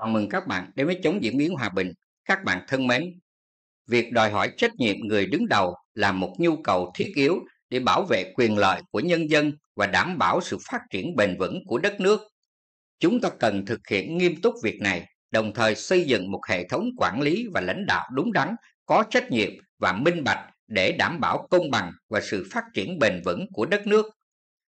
Chào mừng các bạn đến với chống diễn biến hòa bình. Các bạn thân mến, việc đòi hỏi trách nhiệm người đứng đầu là một nhu cầu thiết yếu để bảo vệ quyền lợi của nhân dân và đảm bảo sự phát triển bền vững của đất nước. Chúng ta cần thực hiện nghiêm túc việc này, đồng thời xây dựng một hệ thống quản lý và lãnh đạo đúng đắn, có trách nhiệm và minh bạch để đảm bảo công bằng và sự phát triển bền vững của đất nước.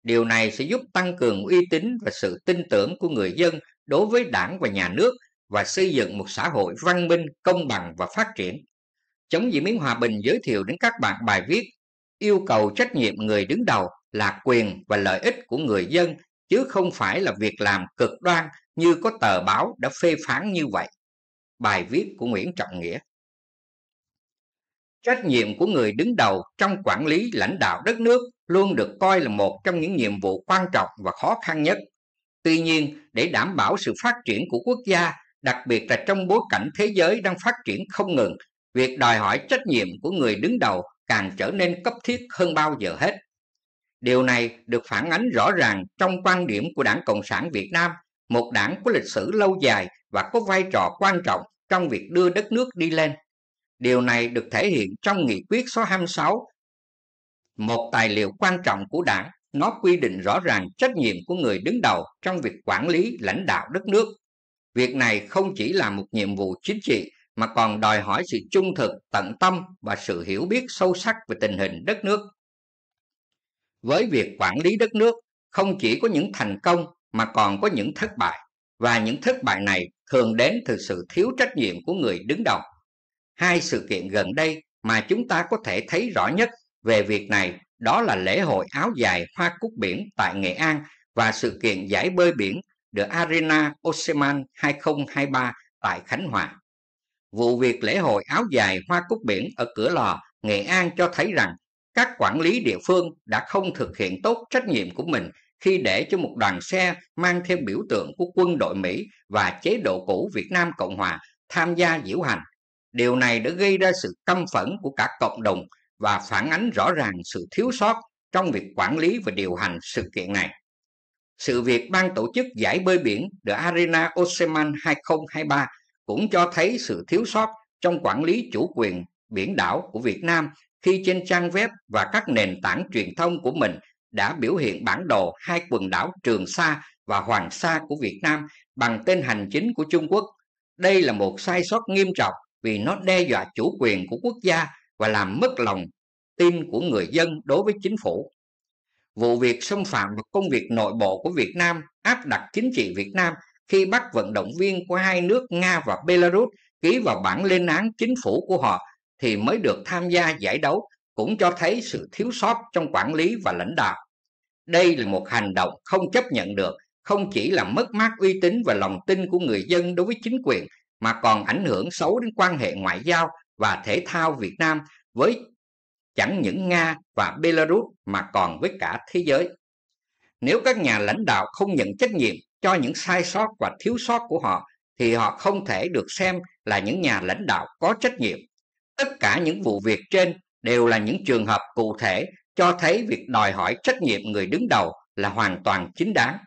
Điều này sẽ giúp tăng cường uy tín và sự tin tưởng của người dân đối với đảng và nhà nước và xây dựng một xã hội văn minh, công bằng và phát triển. Chống diễn biến hòa bình giới thiệu đến các bạn bài viết yêu cầu trách nhiệm người đứng đầu là quyền và lợi ích của người dân chứ không phải là việc làm cực đoan như có tờ báo đã phê phán như vậy. Bài viết của Nguyễn Trọng Nghĩa Trách nhiệm của người đứng đầu trong quản lý lãnh đạo đất nước luôn được coi là một trong những nhiệm vụ quan trọng và khó khăn nhất Tuy nhiên, để đảm bảo sự phát triển của quốc gia, đặc biệt là trong bối cảnh thế giới đang phát triển không ngừng, việc đòi hỏi trách nhiệm của người đứng đầu càng trở nên cấp thiết hơn bao giờ hết. Điều này được phản ánh rõ ràng trong quan điểm của Đảng Cộng sản Việt Nam, một đảng có lịch sử lâu dài và có vai trò quan trọng trong việc đưa đất nước đi lên. Điều này được thể hiện trong nghị quyết số 26, một tài liệu quan trọng của đảng nó quy định rõ ràng trách nhiệm của người đứng đầu trong việc quản lý lãnh đạo đất nước. Việc này không chỉ là một nhiệm vụ chính trị mà còn đòi hỏi sự trung thực, tận tâm và sự hiểu biết sâu sắc về tình hình đất nước. Với việc quản lý đất nước, không chỉ có những thành công mà còn có những thất bại, và những thất bại này thường đến từ sự thiếu trách nhiệm của người đứng đầu. Hai sự kiện gần đây mà chúng ta có thể thấy rõ nhất về việc này đó là lễ hội áo dài hoa cúc biển tại Nghệ An và sự kiện giải bơi biển The Arena Oseman 2023 tại Khánh Hòa. Vụ việc lễ hội áo dài hoa cúc biển ở cửa lò Nghệ An cho thấy rằng các quản lý địa phương đã không thực hiện tốt trách nhiệm của mình khi để cho một đoàn xe mang theo biểu tượng của quân đội Mỹ và chế độ cũ Việt Nam Cộng Hòa tham gia diễu hành. Điều này đã gây ra sự căm phẫn của cả cộng đồng và phản ánh rõ ràng sự thiếu sót trong việc quản lý và điều hành sự kiện này. Sự việc ban tổ chức giải bơi biển The Arena Oseman 2023 cũng cho thấy sự thiếu sót trong quản lý chủ quyền biển đảo của Việt Nam khi trên trang web và các nền tảng truyền thông của mình đã biểu hiện bản đồ hai quần đảo Trường Sa và Hoàng Sa của Việt Nam bằng tên hành chính của Trung Quốc. Đây là một sai sót nghiêm trọng vì nó đe dọa chủ quyền của quốc gia và làm mất lòng tin của người dân đối với chính phủ. Vụ việc xâm phạm vào công việc nội bộ của Việt Nam áp đặt chính trị Việt Nam khi bắt vận động viên của hai nước Nga và Belarus ký vào bản lên án chính phủ của họ thì mới được tham gia giải đấu cũng cho thấy sự thiếu sót trong quản lý và lãnh đạo. Đây là một hành động không chấp nhận được, không chỉ là mất mát uy tín và lòng tin của người dân đối với chính quyền mà còn ảnh hưởng xấu đến quan hệ ngoại giao và thể thao Việt Nam với chẳng những Nga và Belarus mà còn với cả thế giới. Nếu các nhà lãnh đạo không nhận trách nhiệm cho những sai sót và thiếu sót của họ thì họ không thể được xem là những nhà lãnh đạo có trách nhiệm. Tất cả những vụ việc trên đều là những trường hợp cụ thể cho thấy việc đòi hỏi trách nhiệm người đứng đầu là hoàn toàn chính đáng.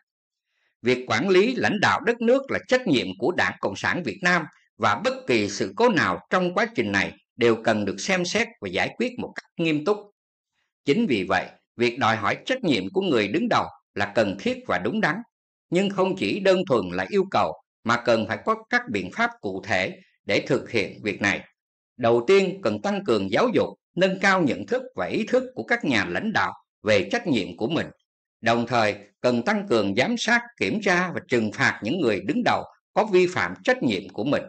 Việc quản lý lãnh đạo đất nước là trách nhiệm của Đảng Cộng sản Việt Nam và bất kỳ sự cố nào trong quá trình này đều cần được xem xét và giải quyết một cách nghiêm túc. Chính vì vậy, việc đòi hỏi trách nhiệm của người đứng đầu là cần thiết và đúng đắn, nhưng không chỉ đơn thuần là yêu cầu mà cần phải có các biện pháp cụ thể để thực hiện việc này. Đầu tiên cần tăng cường giáo dục, nâng cao nhận thức và ý thức của các nhà lãnh đạo về trách nhiệm của mình. Đồng thời, cần tăng cường giám sát, kiểm tra và trừng phạt những người đứng đầu có vi phạm trách nhiệm của mình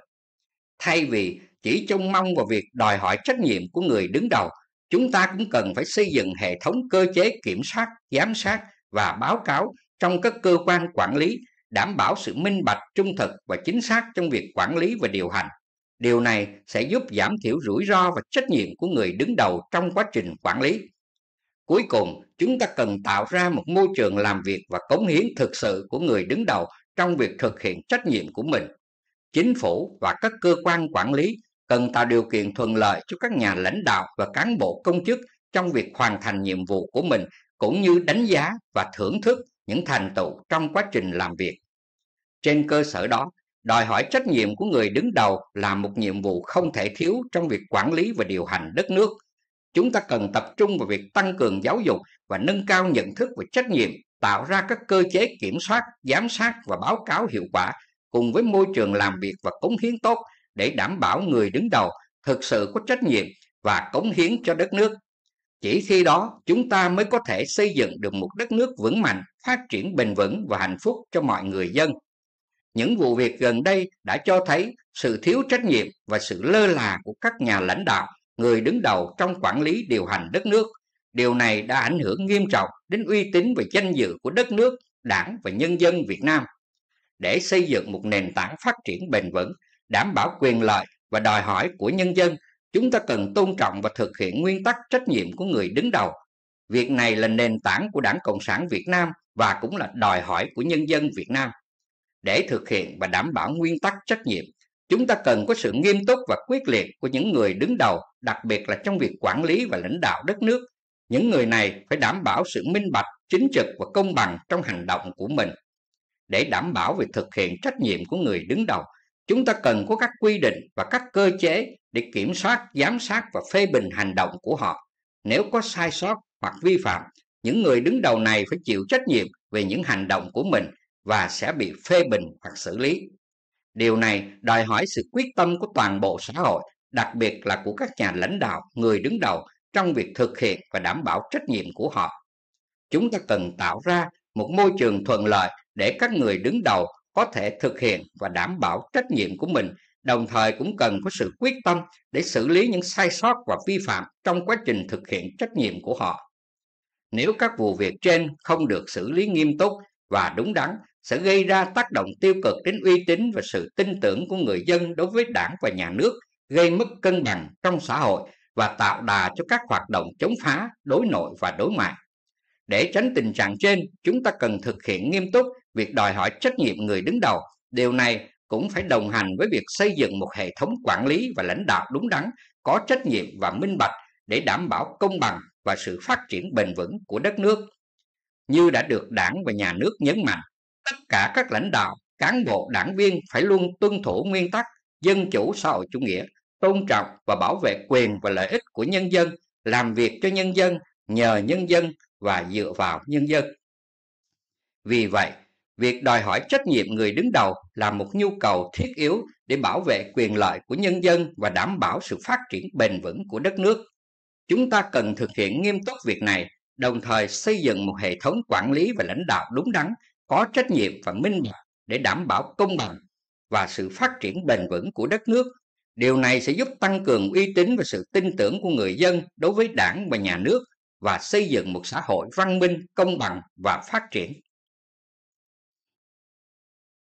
thay vì chỉ trông mong vào việc đòi hỏi trách nhiệm của người đứng đầu chúng ta cũng cần phải xây dựng hệ thống cơ chế kiểm soát giám sát và báo cáo trong các cơ quan quản lý đảm bảo sự minh bạch trung thực và chính xác trong việc quản lý và điều hành điều này sẽ giúp giảm thiểu rủi ro và trách nhiệm của người đứng đầu trong quá trình quản lý cuối cùng chúng ta cần tạo ra một môi trường làm việc và cống hiến thực sự của người đứng đầu trong việc thực hiện trách nhiệm của mình chính phủ và các cơ quan quản lý cần tạo điều kiện thuận lợi cho các nhà lãnh đạo và cán bộ công chức trong việc hoàn thành nhiệm vụ của mình cũng như đánh giá và thưởng thức những thành tựu trong quá trình làm việc trên cơ sở đó đòi hỏi trách nhiệm của người đứng đầu là một nhiệm vụ không thể thiếu trong việc quản lý và điều hành đất nước chúng ta cần tập trung vào việc tăng cường giáo dục và nâng cao nhận thức về trách nhiệm tạo ra các cơ chế kiểm soát giám sát và báo cáo hiệu quả cùng với môi trường làm việc và cống hiến tốt để đảm bảo người đứng đầu thực sự có trách nhiệm và cống hiến cho đất nước. Chỉ khi đó chúng ta mới có thể xây dựng được một đất nước vững mạnh, phát triển bền vững và hạnh phúc cho mọi người dân. Những vụ việc gần đây đã cho thấy sự thiếu trách nhiệm và sự lơ là của các nhà lãnh đạo, người đứng đầu trong quản lý điều hành đất nước. Điều này đã ảnh hưởng nghiêm trọng đến uy tín và danh dự của đất nước, đảng và nhân dân Việt Nam để xây dựng một nền tảng phát triển bền vững, đảm bảo quyền lợi và đòi hỏi của nhân dân, chúng ta cần tôn trọng và thực hiện nguyên tắc trách nhiệm của người đứng đầu. Việc này là nền tảng của Đảng Cộng sản Việt Nam và cũng là đòi hỏi của nhân dân Việt Nam. Để thực hiện và đảm bảo nguyên tắc trách nhiệm, chúng ta cần có sự nghiêm túc và quyết liệt của những người đứng đầu, đặc biệt là trong việc quản lý và lãnh đạo đất nước. Những người này phải đảm bảo sự minh bạch, chính trực và công bằng trong hành động của mình để đảm bảo việc thực hiện trách nhiệm của người đứng đầu chúng ta cần có các quy định và các cơ chế để kiểm soát giám sát và phê bình hành động của họ nếu có sai sót hoặc vi phạm những người đứng đầu này phải chịu trách nhiệm về những hành động của mình và sẽ bị phê bình hoặc xử lý điều này đòi hỏi sự quyết tâm của toàn bộ xã hội đặc biệt là của các nhà lãnh đạo người đứng đầu trong việc thực hiện và đảm bảo trách nhiệm của họ chúng ta cần tạo ra một môi trường thuận lợi để các người đứng đầu có thể thực hiện và đảm bảo trách nhiệm của mình đồng thời cũng cần có sự quyết tâm để xử lý những sai sót và vi phạm trong quá trình thực hiện trách nhiệm của họ nếu các vụ việc trên không được xử lý nghiêm túc và đúng đắn sẽ gây ra tác động tiêu cực đến uy tín và sự tin tưởng của người dân đối với đảng và nhà nước gây mất cân bằng trong xã hội và tạo đà cho các hoạt động chống phá đối nội và đối ngoại để tránh tình trạng trên chúng ta cần thực hiện nghiêm túc việc đòi hỏi trách nhiệm người đứng đầu điều này cũng phải đồng hành với việc xây dựng một hệ thống quản lý và lãnh đạo đúng đắn có trách nhiệm và minh bạch để đảm bảo công bằng và sự phát triển bền vững của đất nước như đã được đảng và nhà nước nhấn mạnh tất cả các lãnh đạo cán bộ đảng viên phải luôn tuân thủ nguyên tắc dân chủ xã hội chủ nghĩa tôn trọng và bảo vệ quyền và lợi ích của nhân dân làm việc cho nhân dân nhờ nhân dân và dựa vào nhân dân. Vì vậy, việc đòi hỏi trách nhiệm người đứng đầu là một nhu cầu thiết yếu để bảo vệ quyền lợi của nhân dân và đảm bảo sự phát triển bền vững của đất nước. Chúng ta cần thực hiện nghiêm túc việc này, đồng thời xây dựng một hệ thống quản lý và lãnh đạo đúng đắn, có trách nhiệm và minh bạch để đảm bảo công bằng và sự phát triển bền vững của đất nước. Điều này sẽ giúp tăng cường uy tín và sự tin tưởng của người dân đối với đảng và nhà nước và xây dựng một xã hội văn minh công bằng và phát triển